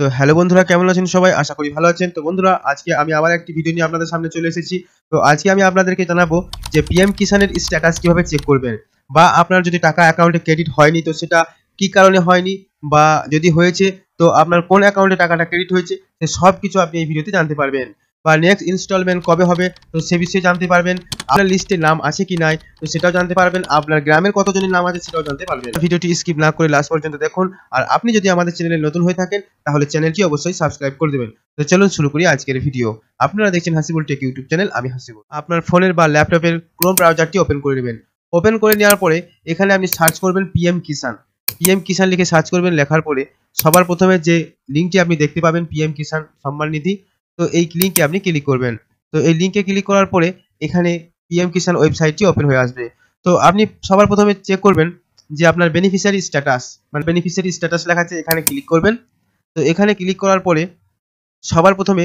তো হ্যালো বন্ধুরা কেমন আছেন সবাই আশা করি ভালো আছেন তো বন্ধুরা আজকে আমি আবার একটি ভিডিও নিয়ে আপনাদের সামনে চলে এসেছি তো আজকে আমি আপনাদেরকে জানাবো যে পিএম কিষানের স্ট্যাটাস কিভাবে চেক করবেন বা আপনার যদি টাকা অ্যাকাউন্টে ক্রেডিট হয়নি তো সেটা কি কারণে হয়নি বা যদি হয়েছে তো আপনার কোন অ্যাকাউন্টে টাকাটা ক্রেডিট হয়েছে সে সব কিছু আপনি এই ভিডিওতে জানতে পারবেন বা নেক্সট ইনস্টলমেন্ট কবে হবে তো সে বিষয়ে জানতে পারবেন আপনার লিস্টে নাম আছে কি নাই তো সেটাও জানতে পারবেন আপনার গ্রামের কতজনের নাম আছে সেটাও জানতে পারবেন ভিডিওটি স্কিপ না করে লাস্ট পর্যন্ত দেখুন আর আপনি যদি আমাদের চ্যানেলে নতুন হয়ে থাকেন তাহলে চ্যানেলটি অবশ্যই সাবস্ক্রাইব করে দেবেন তো চলুন শুরু করি আজকের ভিডিও আপনারা দেখছেন হাসিবুল টেক ইউটিউব চ্যানেল আমি হাসিবুল আপনার ফোনের বা ল্যাপটপের ক্রোম ব্রাউজারটি ওপেন করে নেবেন ওপেন করে নেওয়ার পরে এখানে আপনি সার্চ করবেন পিএম কিষান পিএম কিষান লিখে সার্চ করবেন লেখার পরে সবার প্রথমে যে লিঙ্কটি আপনি দেখতে পাবেন পিএম কিষান সম্মান নিধি তো এই লিঙ্কে আপনি ক্লিক করবেন তো এই লিঙ্কে ক্লিক করার পরে এখানে পিএম কিষাণ ওয়েবসাইটটি ওপেন হয়ে আসবে তো আপনি সবার প্রথমে চেক করবেন যে আপনার বেনিফিশিয়ারি স্ট্যাটাস মানে বেনিফিশিয়ারি স্ট্যাটাস লেখা আছে এখানে ক্লিক করবেন তো এখানে ক্লিক করার পরে সবার প্রথমে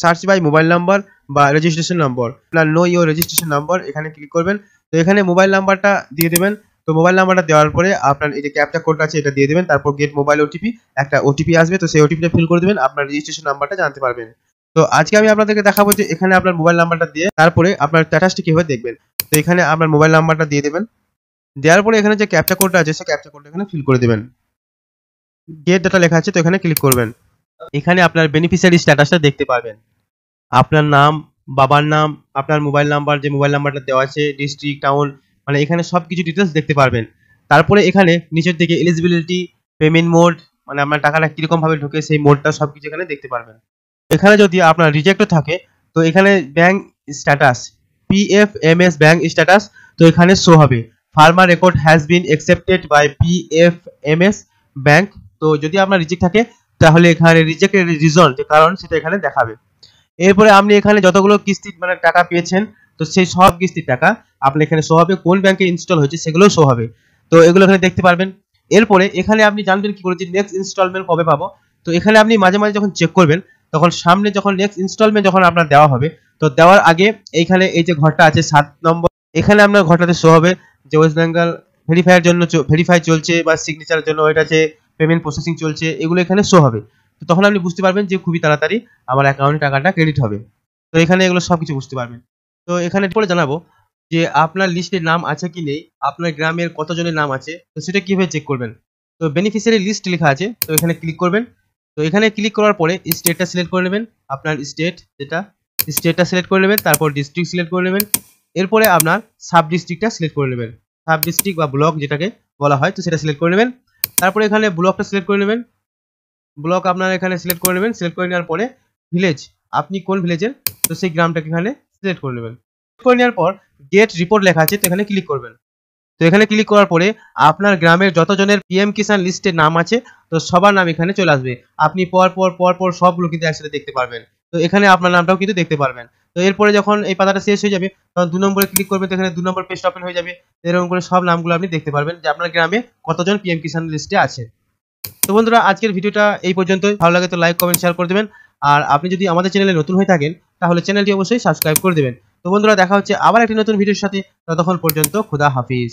সার্চ বাই মোবাইল নাম্বার বা রেজিস্ট্রেশন নম্বর না নো ইউর রেজিস্ট্রেশন নাম্বার এখানে ক্লিক করবেন তো এখানে মোবাইল নাম্বারটা দিয়ে দেবেন তো মোবাইল নাম্বারটা দেওয়ার পরে আপনার এই যে ক্যাপটা কোডটা আছে এটা দিয়ে দেবেন তারপর গেট মোবাইল ওটিপি একটা ওটিপি আসবে তো সেই ওটিপিটা ফিল করে দেবেন আপনার রেজিস্ট্রেশন নাম্বারটা জানতে পারবেন তো আজকে আমি আপনাদেরকে দেখাবো যে এখানে আপনার মোবাইল নাম্বারটা দিয়ে তারপরে আপনার স্ট্যাটাসটি কীভাবে দেখবেন তো এখানে আপনার মোবাইল নাম্বারটা দিয়ে দেবেন দেওয়ার পরে এখানে যে ক্যাপচা কোডটা আছে সেই ক্যাপচা কোডটা এখানে ফিল করে দেবেন গেট ডাটা লেখা আছে তো এখানে ক্লিক করবেন এখানে আপনার বেনিফিশিয়ারি স্ট্যাটাসটা দেখতে পারবেন আপনার নাম বাবার নাম আপনার মোবাইল নাম্বার যে মোবাইল নাম্বারটা দেওয়া আছে ডিস্ট্রিক্ট টাউন মানে এখানে সব কিছু ডিটেলস দেখতে পারবেন তারপরে এখানে নিচের দিকে এলিজিবিলিটি পেমেন্ট মোড মানে আপনার টাকাটা কীরকমভাবে ঢুকে সেই মোডটা সব কিছু এখানে দেখতে পারবেন এখানে যদি আপনার রিজেক্টও থাকে তো এখানে bank status P F M S bank status তো এখানে শো হবে farmer record has been accepted by P F M S bank তো যদি আপনার রিজেক্ট থাকে তাহলে এখানে রিজেক্টের রিজন যে কারণ সেটা এখানে দেখাবে এরপরে আপনি এখানে যতগুলো কিস্তি মানে টাকা পেয়েছেন তো সেই সব কিস্তির টাকা আপনার এখানে শো হবে কোন ব্যাংকে ইনস্টল হয়েছে সেগুলোও শো হবে তো এগুলো এখানে দেখতে পারবেন এরপরে এখানে আপনি জানবেন কি করেছি নেক্সট ইনস্টলমেন্ট কবে পাবো তো এখানে আপনি মাঝে মাঝে যখন চেক করবেন তখন সামনে যখন নেক্সট ইনস্টলমেন্ট যখন আপনার দেওয়া হবে তো দেওয়ার আগে এইখানে এই যে ঘরটা আছে সাত নম্বর এখানে আপনার ঘরটাতে শো হবে যে ওয়েস্ট বেঙ্গল ভেরিফাইয়ের জন্য ভেরিফাই চলছে বা সিগনেচারের জন্য ওইটা আছে পেমেন্ট প্রসেসিং চলছে এগুলো এখানে শো হবে তো তখন আপনি বুঝতে পারবেন যে খুবই তাড়াতাড়ি আমার অ্যাকাউন্টে টাকাটা ক্রেডিট হবে তো এখানে এগুলো সব কিছু বুঝতে পারবেন তো এখানে পরে জানাবো যে আপনার লিস্টে নাম আছে কি নেই আপনার গ্রামের কতজনের নাম আছে তো সেটা কীভাবে চেক করবেন তো বেনিফিশিয়ারি লিস্ট লেখা আছে তো এখানে ক্লিক করবেন তো এখানে ক্লিক করার পরে স্টেটটা সিলেক্ট করে নেবেন আপনার স্টেট যেটা স্টেটটা সিলেক্ট করে নেবেন তারপর ডিস্ট্রিক্ট সিলেক্ট করে নেবেন এরপরে আপনার সাব ডিস্ট্রিক্টটা সিলেক্ট করে নেবেন সাব ডিস্ট্রিক্ট বা ব্লক যেটাকে বলা হয় তো সেটা সিলেক্ট করে নেবেন তারপরে এখানে ব্লকটা সিলেক্ট করে নেবেন ব্লক আপনার এখানে সিলেক্ট করে নেবেন সিলেক্ট করে নেওয়ার পরে ভিলেজ আপনি কোন ভিলেজের তো সেই গ্রামটাকে এখানে সিলেক্ট করে নেবেন করে নেওয়ার পর গেট রিপোর্ট লেখা আছে তো এখানে ক্লিক করবেন তো এখানে ক্লিক করার পরে আপনার গ্রামের যতজনের পিএম কিষান লিস্টের নাম আছে তো সবার নাম এখানে চলে আসবে আপনি পর পর পর পর সবগুলো কিন্তু একসাথে দেখতে পারবেন তো এখানে আপনার নামটাও কিন্তু দেখতে পারবেন তো এরপরে যখন এই পাতাটা শেষ হয়ে যাবে তখন দু নম্বরে ক্লিক করবে তো এখানে দু নম্বর পেস্ট ওপেন হয়ে যাবে এরকম করে সব নামগুলো আপনি দেখতে পারবেন যে আপনার গ্রামে কতজন পিএম কিষান লিস্টে আছে তো বন্ধুরা আজকের ভিডিওটা এই পর্যন্তই ভালো লাগে তো লাইক কমেন্ট শেয়ার করে দেবেন আর আপনি যদি আমাদের চ্যানেলে নতুন হয়ে থাকেন তাহলে চ্যানেলটি অবশ্যই সাবস্ক্রাইব করে দেবেন তো বন্ধুরা দেখা হচ্ছে আবার একটি নতুন ভিডিওর সাথে ততক্ষণ পর্যন্ত খুদা হাফিজ